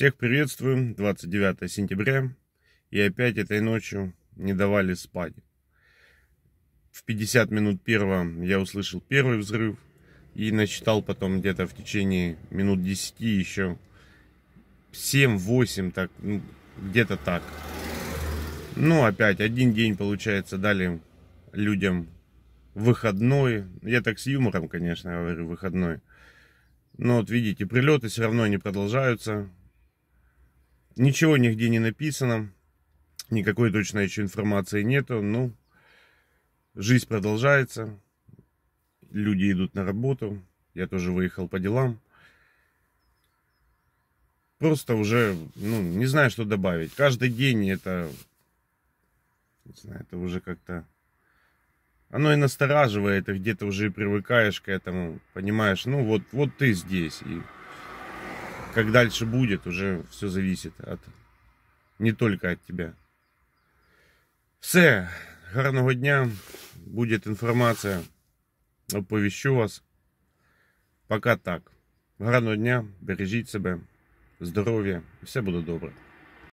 Всех приветствую, 29 сентября, и опять этой ночью не давали спать. В 50 минут первого я услышал первый взрыв и насчитал потом где-то в течение минут 10 еще 7-8, так, ну, где-то так. Ну, опять, один день, получается, дали людям выходной. Я так с юмором, конечно, говорю, выходной. Но вот видите, прилеты все равно не продолжаются Ничего нигде не написано. Никакой точной еще информации нету. Ну, жизнь продолжается. Люди идут на работу. Я тоже выехал по делам. Просто уже, ну, не знаю, что добавить. Каждый день это, не знаю, это уже как-то... Оно и настораживает, и где-то уже и привыкаешь к этому, понимаешь, ну вот, вот ты здесь, и как дальше будет, уже все зависит от не только от тебя. Все, хорошего дня. будет информация, оповещу вас. Пока так. Гарного дня, бережіть себя, здоровья, все будет доброе.